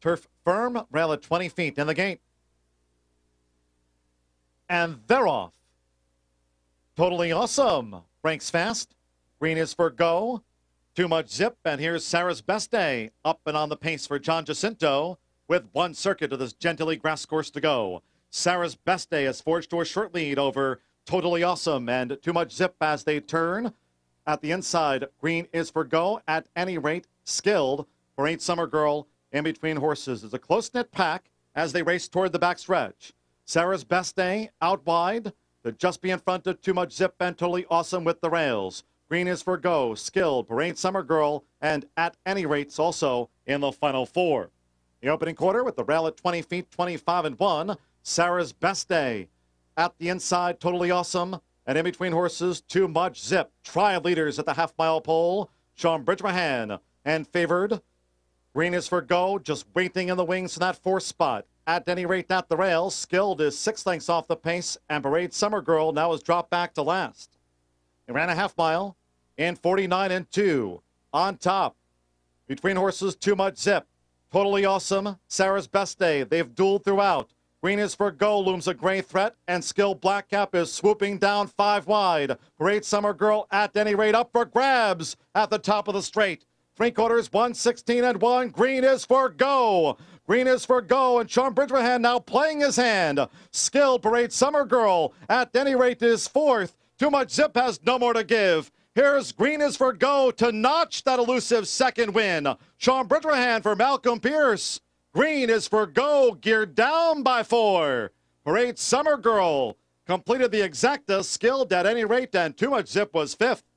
Turf firm, rail at 20 feet in the gate. And they're off. Totally awesome. Ranks fast. Green is for go. Too much zip, and here's Sarah's best day. Up and on the pace for John Jacinto with one circuit of this gently grass course to go. Sarah's best day has forged to a short lead over Totally Awesome and Too Much Zip as they turn. At the inside, green is for go. At any rate, skilled for Eight Summer Girl in between horses is a close knit pack as they race toward the back stretch. Sarah's best day out wide to just be in front of Too Much Zip and Totally Awesome with the rails. Green is for Go, Skilled, Parade Summer Girl, and At Any Rates also in the final four. The opening quarter with the rail at 20 feet, 25 and 1. Sarah's best day at the inside, Totally Awesome. And in between horses, Too Much Zip. Trial leaders at the half mile pole. Sean Bridgemahan and favored Green is for go, just waiting in the wings for that fourth spot. At any rate, not the rails. Skilled is six lengths off the pace, and Parade Summer Girl now is dropped back to last. It ran a half mile and 49 and 2. On top, between horses, too much zip. Totally awesome. Sarah's best day. They've dueled throughout. Green is for go, looms a gray threat, and Skilled Blackcap is swooping down five wide. Parade Summer Girl, at any rate, up for grabs at the top of the straight. Three quarters, 116 and one. Green is for go. Green is for go, and Sean Bridgerhan now playing his hand. Skill parade Summer Girl at any rate is fourth. Too much zip has no more to give. Here's Green is for go to notch that elusive second win. Sean Bridgerhan for Malcolm Pierce. Green is for go, geared down by four. Parade Summer Girl completed the exacta, skilled at any rate, and Too Much Zip was fifth.